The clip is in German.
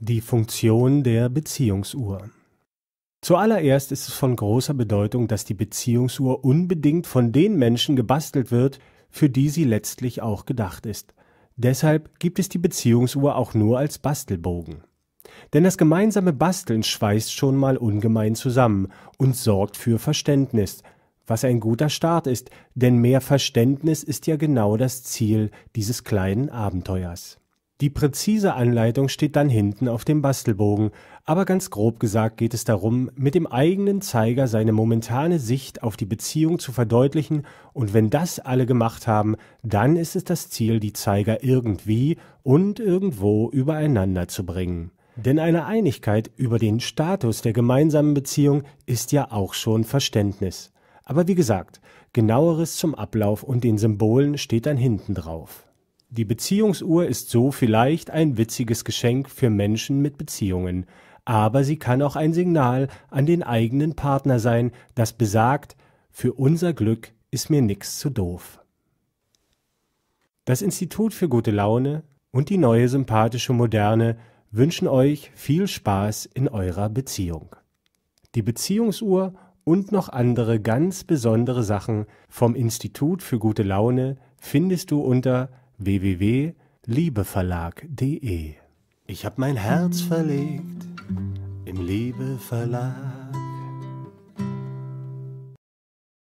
Die Funktion der Beziehungsuhr. Zuallererst ist es von großer Bedeutung, dass die Beziehungsuhr unbedingt von den Menschen gebastelt wird, für die sie letztlich auch gedacht ist. Deshalb gibt es die Beziehungsuhr auch nur als Bastelbogen. Denn das gemeinsame Basteln schweißt schon mal ungemein zusammen und sorgt für Verständnis, was ein guter Start ist, denn mehr Verständnis ist ja genau das Ziel dieses kleinen Abenteuers. Die präzise Anleitung steht dann hinten auf dem Bastelbogen, aber ganz grob gesagt geht es darum, mit dem eigenen Zeiger seine momentane Sicht auf die Beziehung zu verdeutlichen und wenn das alle gemacht haben, dann ist es das Ziel, die Zeiger irgendwie und irgendwo übereinander zu bringen. Denn eine Einigkeit über den Status der gemeinsamen Beziehung ist ja auch schon Verständnis. Aber wie gesagt, genaueres zum Ablauf und den Symbolen steht dann hinten drauf. Die Beziehungsuhr ist so vielleicht ein witziges Geschenk für Menschen mit Beziehungen, aber sie kann auch ein Signal an den eigenen Partner sein, das besagt: Für unser Glück ist mir nichts zu doof. Das Institut für gute Laune und die neue sympathische Moderne wünschen euch viel Spaß in eurer Beziehung. Die Beziehungsuhr und noch andere ganz besondere Sachen vom Institut für gute Laune findest du unter www.liebeverlag.de Ich hab mein Herz verlegt im Liebeverlag.